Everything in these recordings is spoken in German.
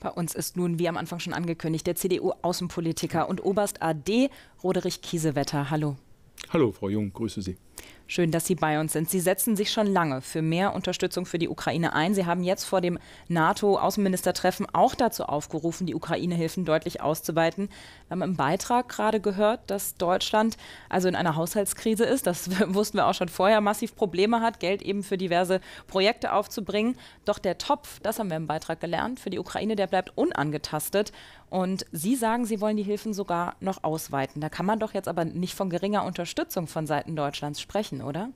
Bei uns ist nun, wie am Anfang schon angekündigt, der CDU-Außenpolitiker und Oberst AD Roderich Kiesewetter. Hallo. Hallo, Frau Jung, grüße Sie. Schön, dass Sie bei uns sind. Sie setzen sich schon lange für mehr Unterstützung für die Ukraine ein. Sie haben jetzt vor dem NATO-Außenministertreffen auch dazu aufgerufen, die Ukraine-Hilfen deutlich auszuweiten. Wir haben im Beitrag gerade gehört, dass Deutschland also in einer Haushaltskrise ist. Das wussten wir auch schon vorher, massiv Probleme hat, Geld eben für diverse Projekte aufzubringen. Doch der Topf, das haben wir im Beitrag gelernt, für die Ukraine, der bleibt unangetastet. Und Sie sagen, Sie wollen die Hilfen sogar noch ausweiten. Da kann man doch jetzt aber nicht von geringer Unterstützung von Seiten Deutschlands sprechen, oder?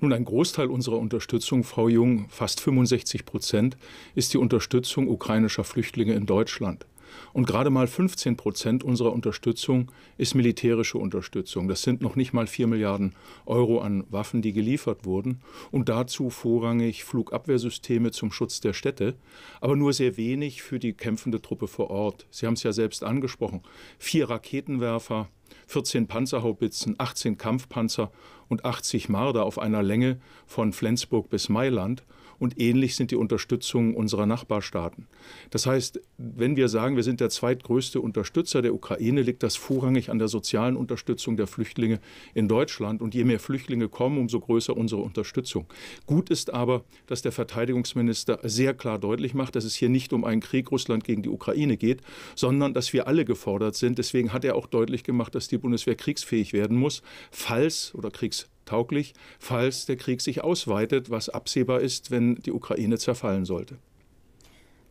Nun, ein Großteil unserer Unterstützung, Frau Jung, fast 65 Prozent, ist die Unterstützung ukrainischer Flüchtlinge in Deutschland. Und gerade mal 15 Prozent unserer Unterstützung ist militärische Unterstützung. Das sind noch nicht mal 4 Milliarden Euro an Waffen, die geliefert wurden. Und dazu vorrangig Flugabwehrsysteme zum Schutz der Städte, aber nur sehr wenig für die kämpfende Truppe vor Ort. Sie haben es ja selbst angesprochen. Vier Raketenwerfer, 14 Panzerhaubitzen, 18 Kampfpanzer und 80 Marder auf einer Länge von Flensburg bis Mailand. Und ähnlich sind die Unterstützungen unserer Nachbarstaaten. Das heißt, wenn wir sagen, wir sind der zweitgrößte Unterstützer der Ukraine, liegt das vorrangig an der sozialen Unterstützung der Flüchtlinge in Deutschland. Und je mehr Flüchtlinge kommen, umso größer unsere Unterstützung. Gut ist aber, dass der Verteidigungsminister sehr klar deutlich macht, dass es hier nicht um einen Krieg Russland gegen die Ukraine geht, sondern dass wir alle gefordert sind. Deswegen hat er auch deutlich gemacht, dass die Bundeswehr kriegsfähig werden muss, falls oder kriegs tauglich, falls der Krieg sich ausweitet, was absehbar ist, wenn die Ukraine zerfallen sollte.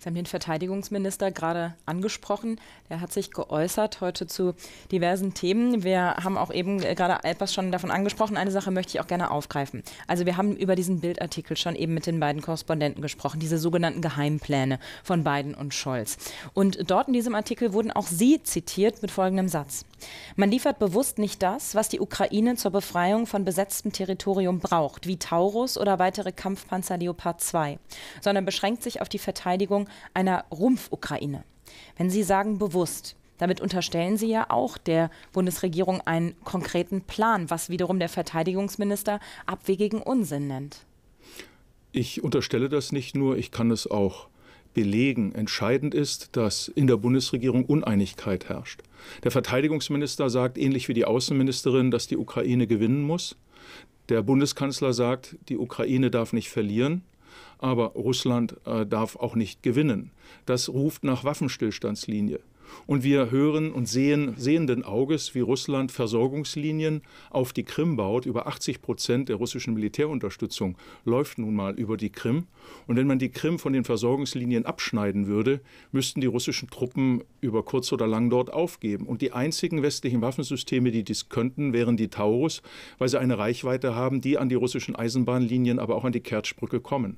Sie haben den Verteidigungsminister gerade angesprochen. Der hat sich geäußert heute zu diversen Themen. Wir haben auch eben äh, gerade etwas schon davon angesprochen. Eine Sache möchte ich auch gerne aufgreifen. Also wir haben über diesen Bildartikel schon eben mit den beiden Korrespondenten gesprochen, diese sogenannten Geheimpläne von Biden und Scholz. Und dort in diesem Artikel wurden auch Sie zitiert mit folgendem Satz. Man liefert bewusst nicht das, was die Ukraine zur Befreiung von besetztem Territorium braucht, wie Taurus oder weitere Kampfpanzer Leopard 2, sondern beschränkt sich auf die Verteidigung einer Rumpf-Ukraine. Wenn Sie sagen bewusst, damit unterstellen Sie ja auch der Bundesregierung einen konkreten Plan, was wiederum der Verteidigungsminister abwegigen Unsinn nennt. Ich unterstelle das nicht nur, ich kann es auch belegen. Entscheidend ist, dass in der Bundesregierung Uneinigkeit herrscht. Der Verteidigungsminister sagt, ähnlich wie die Außenministerin, dass die Ukraine gewinnen muss. Der Bundeskanzler sagt, die Ukraine darf nicht verlieren aber Russland äh, darf auch nicht gewinnen. Das ruft nach Waffenstillstandslinie. Und wir hören und sehen sehenden Auges, wie Russland Versorgungslinien auf die Krim baut. Über 80 Prozent der russischen Militärunterstützung läuft nun mal über die Krim. Und wenn man die Krim von den Versorgungslinien abschneiden würde, müssten die russischen Truppen über kurz oder lang dort aufgeben. Und die einzigen westlichen Waffensysteme, die dies könnten, wären die Taurus, weil sie eine Reichweite haben, die an die russischen Eisenbahnlinien, aber auch an die Kertschbrücke kommen.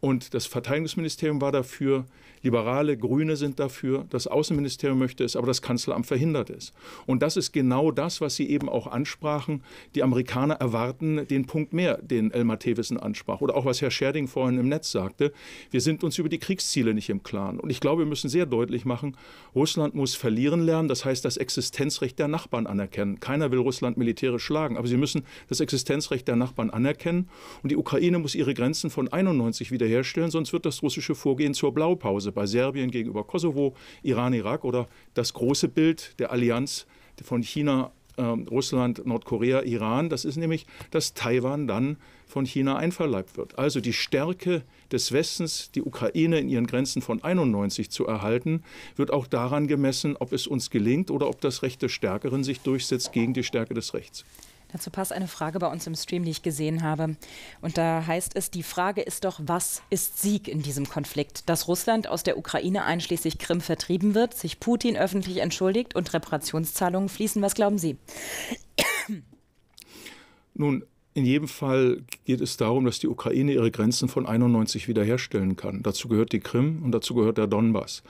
Und das Verteidigungsministerium war dafür, Liberale, Grüne sind dafür, das Außenministerium möchte es, aber das Kanzleramt verhindert es. Und das ist genau das, was Sie eben auch ansprachen. Die Amerikaner erwarten den Punkt mehr, den Elmar Thewissen ansprach. Oder auch, was Herr Scherding vorhin im Netz sagte. Wir sind uns über die Kriegsziele nicht im Klaren. Und ich glaube, wir müssen sehr deutlich machen, Russland muss verlieren lernen. Das heißt, das Existenzrecht der Nachbarn anerkennen. Keiner will Russland militärisch schlagen, aber sie müssen das Existenzrecht der Nachbarn anerkennen. Und die Ukraine muss ihre Grenzen von 91 wiederherstellen, sonst wird das russische Vorgehen zur Blaupause also bei Serbien gegenüber Kosovo, Iran, Irak oder das große Bild der Allianz von China, äh, Russland, Nordkorea, Iran. Das ist nämlich, dass Taiwan dann von China einverleibt wird. Also die Stärke des Westens, die Ukraine in ihren Grenzen von 91 zu erhalten, wird auch daran gemessen, ob es uns gelingt oder ob das Recht des Stärkeren sich durchsetzt gegen die Stärke des Rechts. Dazu passt eine Frage bei uns im Stream, die ich gesehen habe. Und da heißt es, die Frage ist doch, was ist Sieg in diesem Konflikt? Dass Russland aus der Ukraine einschließlich Krim vertrieben wird, sich Putin öffentlich entschuldigt und Reparationszahlungen fließen. Was glauben Sie? Nun, in jedem Fall geht es darum, dass die Ukraine ihre Grenzen von 91 wiederherstellen kann. Dazu gehört die Krim und dazu gehört der Donbass.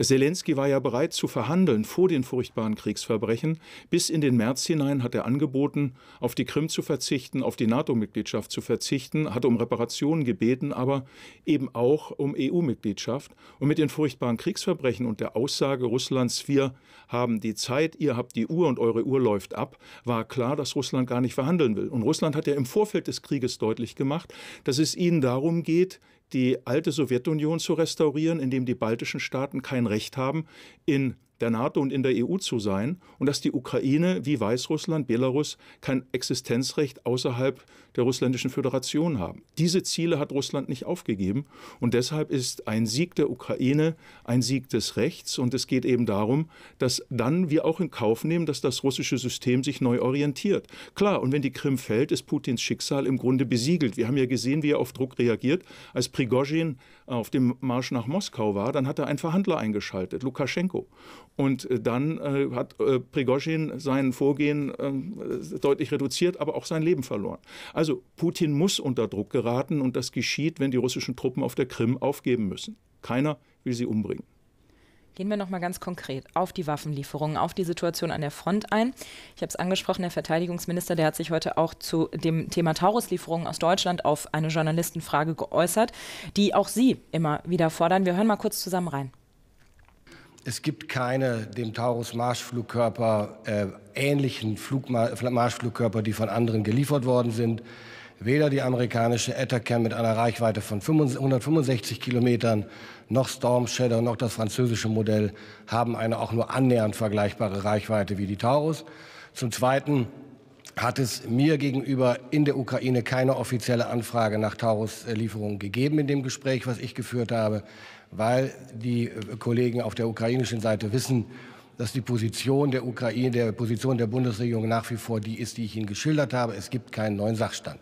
Zelensky war ja bereit zu verhandeln vor den furchtbaren Kriegsverbrechen. Bis in den März hinein hat er angeboten, auf die Krim zu verzichten, auf die NATO-Mitgliedschaft zu verzichten, hat um Reparationen gebeten, aber eben auch um EU-Mitgliedschaft. Und mit den furchtbaren Kriegsverbrechen und der Aussage Russlands, wir haben die Zeit, ihr habt die Uhr und eure Uhr läuft ab, war klar, dass Russland gar nicht verhandeln will. Und Russland hat hat ja im Vorfeld des Krieges deutlich gemacht, dass es ihnen darum geht, die alte Sowjetunion zu restaurieren, indem die baltischen Staaten kein Recht haben, in der NATO und in der EU zu sein und dass die Ukraine wie Weißrussland, Belarus kein Existenzrecht außerhalb der russländischen Föderation haben. Diese Ziele hat Russland nicht aufgegeben und deshalb ist ein Sieg der Ukraine ein Sieg des Rechts und es geht eben darum, dass dann wir auch in Kauf nehmen, dass das russische System sich neu orientiert. Klar, und wenn die Krim fällt, ist Putins Schicksal im Grunde besiegelt. Wir haben ja gesehen, wie er auf Druck reagiert, als Prigozhin auf dem Marsch nach Moskau war, dann hat er einen Verhandler eingeschaltet, Lukaschenko. Und äh, dann äh, hat äh, Prigozhin sein Vorgehen äh, deutlich reduziert, aber auch sein Leben verloren. Also Putin muss unter Druck geraten und das geschieht, wenn die russischen Truppen auf der Krim aufgeben müssen. Keiner will sie umbringen. Gehen wir nochmal ganz konkret auf die Waffenlieferungen, auf die Situation an der Front ein. Ich habe es angesprochen, der Verteidigungsminister, der hat sich heute auch zu dem Thema Tauruslieferungen aus Deutschland auf eine Journalistenfrage geäußert, die auch Sie immer wieder fordern. Wir hören mal kurz zusammen rein. Es gibt keine dem Taurus-Marschflugkörper äh, ähnlichen Marschflugkörper, die von anderen geliefert worden sind. Weder die amerikanische Atacam mit einer Reichweite von 165 Kilometern, noch Storm Shadow, noch das französische Modell haben eine auch nur annähernd vergleichbare Reichweite wie die Taurus. Zum Zweiten hat es mir gegenüber in der Ukraine keine offizielle Anfrage nach Taurus-Lieferungen gegeben in dem Gespräch, was ich geführt habe weil die äh, Kollegen auf der ukrainischen Seite wissen, dass die Position der Ukraine, der Position der Bundesregierung nach wie vor die ist, die ich Ihnen geschildert habe. Es gibt keinen neuen Sachstand.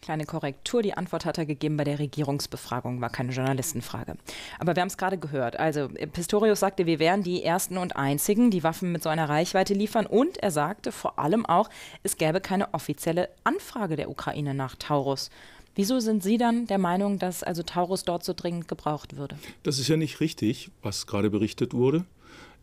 Kleine Korrektur, die Antwort hat er gegeben bei der Regierungsbefragung, war keine Journalistenfrage. Aber wir haben es gerade gehört. Also Pistorius sagte, wir wären die Ersten und Einzigen, die Waffen mit so einer Reichweite liefern. Und er sagte vor allem auch, es gäbe keine offizielle Anfrage der Ukraine nach Taurus. Wieso sind Sie dann der Meinung, dass also Taurus dort so dringend gebraucht würde? Das ist ja nicht richtig, was gerade berichtet wurde.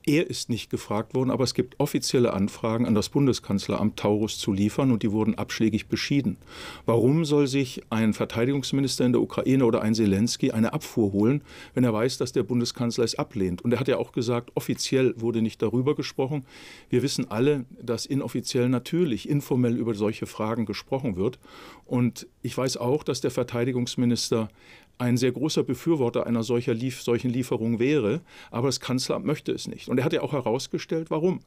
Er ist nicht gefragt worden, aber es gibt offizielle Anfragen an das Bundeskanzleramt, Taurus zu liefern und die wurden abschlägig beschieden. Warum soll sich ein Verteidigungsminister in der Ukraine oder ein Zelensky eine Abfuhr holen, wenn er weiß, dass der Bundeskanzler es ablehnt? Und er hat ja auch gesagt, offiziell wurde nicht darüber gesprochen. Wir wissen alle, dass inoffiziell natürlich informell über solche Fragen gesprochen wird. Und ich weiß auch, dass der Verteidigungsminister ein sehr großer Befürworter einer solcher Lief solchen Lieferung wäre, aber das Kanzleramt möchte es nicht. Und er hat ja auch herausgestellt, warum.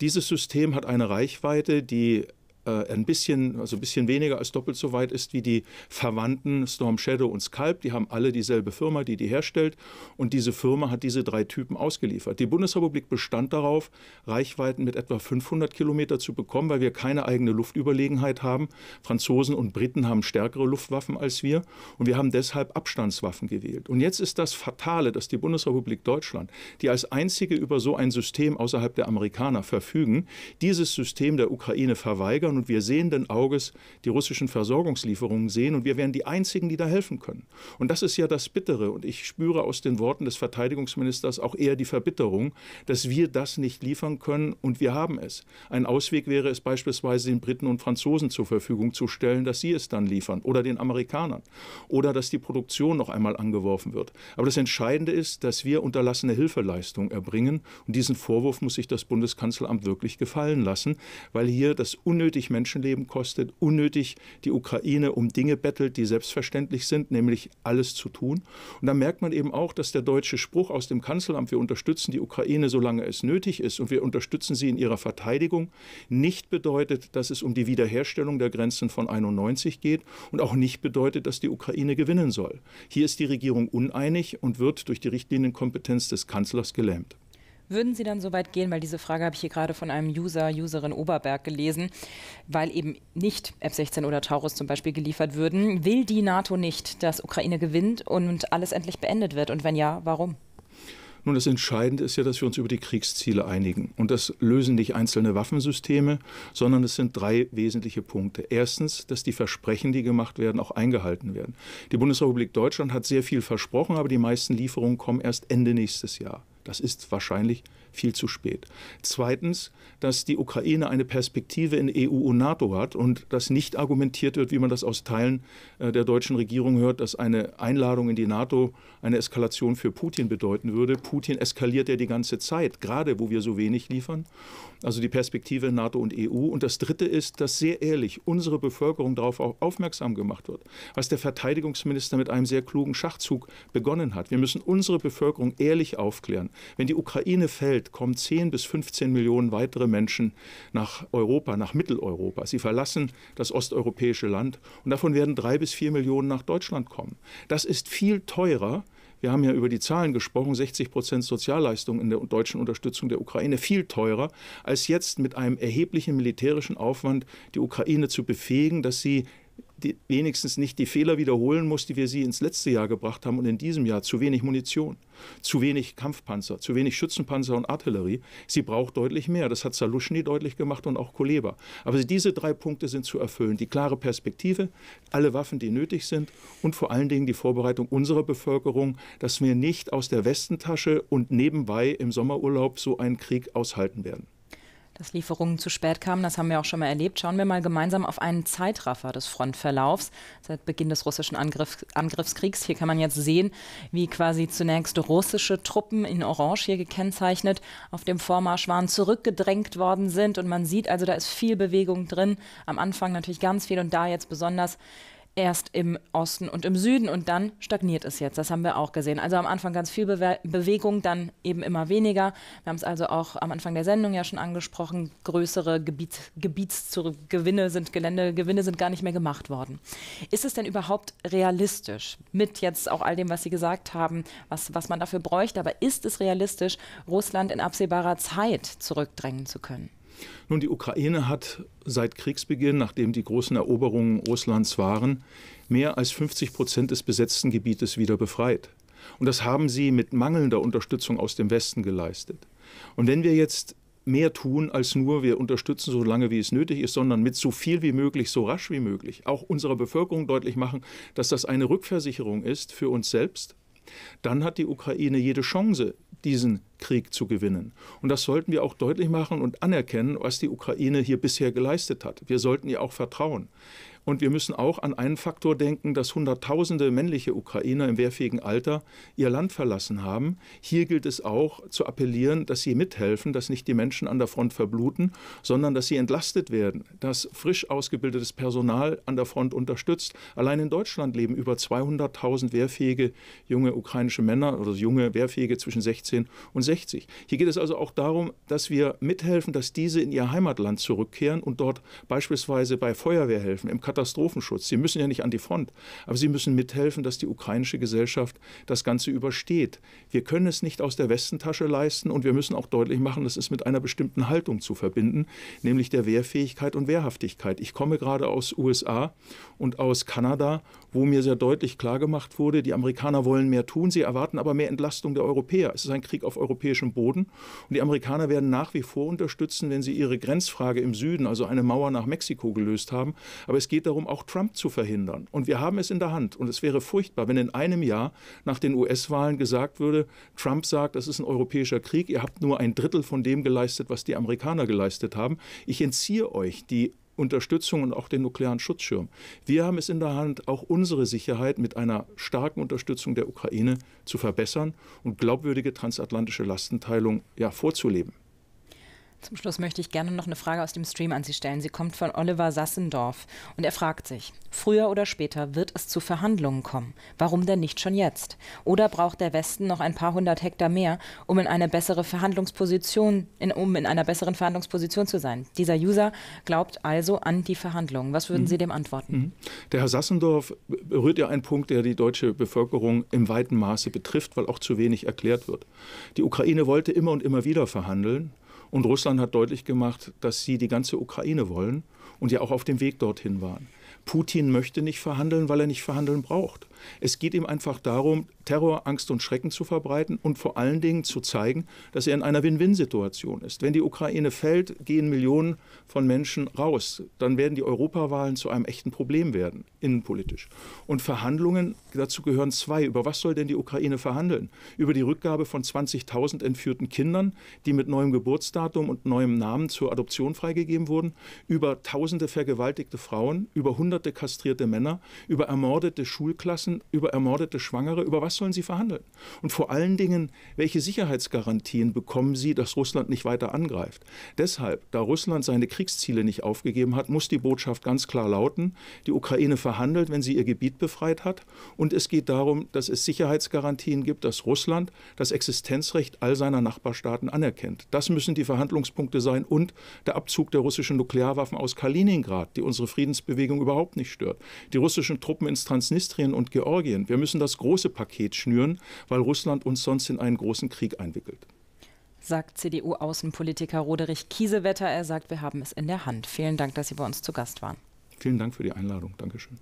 Dieses System hat eine Reichweite, die äh, ein bisschen, also ein bisschen weniger als doppelt so weit ist wie die verwandten Storm Shadow und Scalp. Die haben alle dieselbe Firma, die die herstellt. Und diese Firma hat diese drei Typen ausgeliefert. Die Bundesrepublik bestand darauf, Reichweiten mit etwa 500 Kilometer zu bekommen, weil wir keine eigene Luftüberlegenheit haben. Franzosen und Briten haben stärkere Luftwaffen als wir. Und wir haben deshalb Abstandswaffen gewählt. Und jetzt ist das Fatale, dass die Bundesrepublik Deutschland, die als einzige über so ein System außerhalb der Amerikaner verfügen, dieses System der Ukraine verweigern reagieren und wir sehenden Auges die russischen Versorgungslieferungen sehen und wir wären die Einzigen, die da helfen können. Und das ist ja das Bittere und ich spüre aus den Worten des Verteidigungsministers auch eher die Verbitterung, dass wir das nicht liefern können und wir haben es. Ein Ausweg wäre es beispielsweise den Briten und Franzosen zur Verfügung zu stellen, dass sie es dann liefern oder den Amerikanern oder dass die Produktion noch einmal angeworfen wird. Aber das Entscheidende ist, dass wir unterlassene Hilfeleistung erbringen und diesen Vorwurf muss sich das Bundeskanzleramt wirklich gefallen lassen, weil hier das unnötig unnötig Menschenleben kostet, unnötig die Ukraine um Dinge bettelt, die selbstverständlich sind, nämlich alles zu tun. Und da merkt man eben auch, dass der deutsche Spruch aus dem Kanzleramt, wir unterstützen die Ukraine, solange es nötig ist und wir unterstützen sie in ihrer Verteidigung, nicht bedeutet, dass es um die Wiederherstellung der Grenzen von 91 geht und auch nicht bedeutet, dass die Ukraine gewinnen soll. Hier ist die Regierung uneinig und wird durch die Richtlinienkompetenz des Kanzlers gelähmt. Würden Sie dann so weit gehen, weil diese Frage habe ich hier gerade von einem User, Userin Oberberg gelesen, weil eben nicht F-16 oder Taurus zum Beispiel geliefert würden, will die NATO nicht, dass Ukraine gewinnt und alles endlich beendet wird? Und wenn ja, warum? Nun, das Entscheidende ist ja, dass wir uns über die Kriegsziele einigen. Und das lösen nicht einzelne Waffensysteme, sondern es sind drei wesentliche Punkte. Erstens, dass die Versprechen, die gemacht werden, auch eingehalten werden. Die Bundesrepublik Deutschland hat sehr viel versprochen, aber die meisten Lieferungen kommen erst Ende nächstes Jahr. Das ist wahrscheinlich viel zu spät. Zweitens, dass die Ukraine eine Perspektive in EU und NATO hat und dass nicht argumentiert wird, wie man das aus Teilen äh, der deutschen Regierung hört, dass eine Einladung in die NATO eine Eskalation für Putin bedeuten würde. Putin eskaliert ja die ganze Zeit, gerade wo wir so wenig liefern. Also die Perspektive in NATO und EU. Und das Dritte ist, dass sehr ehrlich unsere Bevölkerung darauf auch aufmerksam gemacht wird, was der Verteidigungsminister mit einem sehr klugen Schachzug begonnen hat. Wir müssen unsere Bevölkerung ehrlich aufklären. Wenn die Ukraine fällt, Welt kommen 10 bis 15 Millionen weitere Menschen nach Europa, nach Mitteleuropa. Sie verlassen das osteuropäische Land und davon werden drei bis vier Millionen nach Deutschland kommen. Das ist viel teurer wir haben ja über die Zahlen gesprochen, 60 Prozent Sozialleistung in der deutschen Unterstützung der Ukraine, viel teurer, als jetzt mit einem erheblichen militärischen Aufwand die Ukraine zu befähigen, dass sie die, wenigstens nicht die Fehler wiederholen muss, die wir sie ins letzte Jahr gebracht haben und in diesem Jahr. Zu wenig Munition, zu wenig Kampfpanzer, zu wenig Schützenpanzer und Artillerie. Sie braucht deutlich mehr. Das hat Saluschny deutlich gemacht und auch Kuleba. Aber diese drei Punkte sind zu erfüllen. Die klare Perspektive, alle Waffen, die nötig sind und vor allen Dingen die Vorbereitung unserer Bevölkerung, dass wir nicht aus der Westentasche und nebenbei im Sommerurlaub so einen Krieg aushalten werden dass Lieferungen zu spät kamen, das haben wir auch schon mal erlebt. Schauen wir mal gemeinsam auf einen Zeitraffer des Frontverlaufs seit Beginn des russischen Angriff, Angriffskriegs. Hier kann man jetzt sehen, wie quasi zunächst russische Truppen in Orange hier gekennzeichnet auf dem Vormarsch waren, zurückgedrängt worden sind. Und man sieht also, da ist viel Bewegung drin. Am Anfang natürlich ganz viel und da jetzt besonders erst im Osten und im Süden und dann stagniert es jetzt. Das haben wir auch gesehen. Also am Anfang ganz viel Bewe Bewegung, dann eben immer weniger. Wir haben es also auch am Anfang der Sendung ja schon angesprochen. Größere Gebiet, Gebietsgewinne sind Geländegewinne sind gar nicht mehr gemacht worden. Ist es denn überhaupt realistisch mit jetzt auch all dem, was Sie gesagt haben, was, was man dafür bräuchte? Aber ist es realistisch, Russland in absehbarer Zeit zurückdrängen zu können? Nun, die Ukraine hat seit Kriegsbeginn, nachdem die großen Eroberungen Russlands waren, mehr als 50 Prozent des besetzten Gebietes wieder befreit. Und das haben sie mit mangelnder Unterstützung aus dem Westen geleistet. Und wenn wir jetzt mehr tun als nur wir unterstützen so lange wie es nötig ist, sondern mit so viel wie möglich, so rasch wie möglich, auch unserer Bevölkerung deutlich machen, dass das eine Rückversicherung ist für uns selbst dann hat die Ukraine jede Chance, diesen Krieg zu gewinnen. Und das sollten wir auch deutlich machen und anerkennen, was die Ukraine hier bisher geleistet hat. Wir sollten ihr auch vertrauen. Und wir müssen auch an einen Faktor denken, dass Hunderttausende männliche Ukrainer im wehrfähigen Alter ihr Land verlassen haben. Hier gilt es auch zu appellieren, dass sie mithelfen, dass nicht die Menschen an der Front verbluten, sondern dass sie entlastet werden, dass frisch ausgebildetes Personal an der Front unterstützt. Allein in Deutschland leben über 200.000 wehrfähige junge ukrainische Männer oder also junge wehrfähige zwischen 16 und 60. Hier geht es also auch darum, dass wir mithelfen, dass diese in ihr Heimatland zurückkehren und dort beispielsweise bei Feuerwehr helfen, im Kat Katastrophenschutz. Sie müssen ja nicht an die Front, aber sie müssen mithelfen, dass die ukrainische Gesellschaft das Ganze übersteht. Wir können es nicht aus der Westentasche leisten und wir müssen auch deutlich machen, das ist mit einer bestimmten Haltung zu verbinden, nämlich der Wehrfähigkeit und Wehrhaftigkeit. Ich komme gerade aus USA und aus Kanada, wo mir sehr deutlich klar gemacht wurde, die Amerikaner wollen mehr tun, sie erwarten aber mehr Entlastung der Europäer. Es ist ein Krieg auf europäischem Boden und die Amerikaner werden nach wie vor unterstützen, wenn sie ihre Grenzfrage im Süden, also eine Mauer nach Mexiko gelöst haben. Aber es geht geht darum, auch Trump zu verhindern. Und wir haben es in der Hand. Und es wäre furchtbar, wenn in einem Jahr nach den US-Wahlen gesagt würde, Trump sagt, das ist ein europäischer Krieg, ihr habt nur ein Drittel von dem geleistet, was die Amerikaner geleistet haben. Ich entziehe euch die Unterstützung und auch den nuklearen Schutzschirm. Wir haben es in der Hand, auch unsere Sicherheit mit einer starken Unterstützung der Ukraine zu verbessern und glaubwürdige transatlantische Lastenteilung ja, vorzuleben. Zum Schluss möchte ich gerne noch eine Frage aus dem Stream an Sie stellen. Sie kommt von Oliver Sassendorf und er fragt sich, früher oder später wird es zu Verhandlungen kommen. Warum denn nicht schon jetzt? Oder braucht der Westen noch ein paar hundert Hektar mehr, um in eine bessere Verhandlungsposition, in, um in einer besseren Verhandlungsposition zu sein? Dieser User glaubt also an die Verhandlungen. Was würden mhm. Sie dem antworten? Mhm. Der Herr Sassendorf berührt ja einen Punkt, der die deutsche Bevölkerung im weiten Maße betrifft, weil auch zu wenig erklärt wird. Die Ukraine wollte immer und immer wieder verhandeln. Und Russland hat deutlich gemacht, dass sie die ganze Ukraine wollen und ja auch auf dem Weg dorthin waren. Putin möchte nicht verhandeln, weil er nicht verhandeln braucht. Es geht ihm einfach darum, Terror, Angst und Schrecken zu verbreiten und vor allen Dingen zu zeigen, dass er in einer Win-Win-Situation ist. Wenn die Ukraine fällt, gehen Millionen von Menschen raus. Dann werden die Europawahlen zu einem echten Problem werden, innenpolitisch. Und Verhandlungen, dazu gehören zwei. Über was soll denn die Ukraine verhandeln? Über die Rückgabe von 20.000 entführten Kindern, die mit neuem Geburtsdatum und neuem Namen zur Adoption freigegeben wurden, über tausende vergewaltigte Frauen, über hunderte kastrierte Männer, über ermordete Schulklassen, über ermordete Schwangere, über was was sollen sie verhandeln? Und vor allen Dingen, welche Sicherheitsgarantien bekommen sie, dass Russland nicht weiter angreift? Deshalb, da Russland seine Kriegsziele nicht aufgegeben hat, muss die Botschaft ganz klar lauten, die Ukraine verhandelt, wenn sie ihr Gebiet befreit hat. Und es geht darum, dass es Sicherheitsgarantien gibt, dass Russland das Existenzrecht all seiner Nachbarstaaten anerkennt. Das müssen die Verhandlungspunkte sein und der Abzug der russischen Nuklearwaffen aus Kaliningrad, die unsere Friedensbewegung überhaupt nicht stört. Die russischen Truppen ins Transnistrien und Georgien. Wir müssen das große Paket Paket schnüren, weil Russland uns sonst in einen großen Krieg einwickelt. Sagt CDU-Außenpolitiker Roderich Kiesewetter. Er sagt, wir haben es in der Hand. Vielen Dank, dass Sie bei uns zu Gast waren. Vielen Dank für die Einladung. Dankeschön.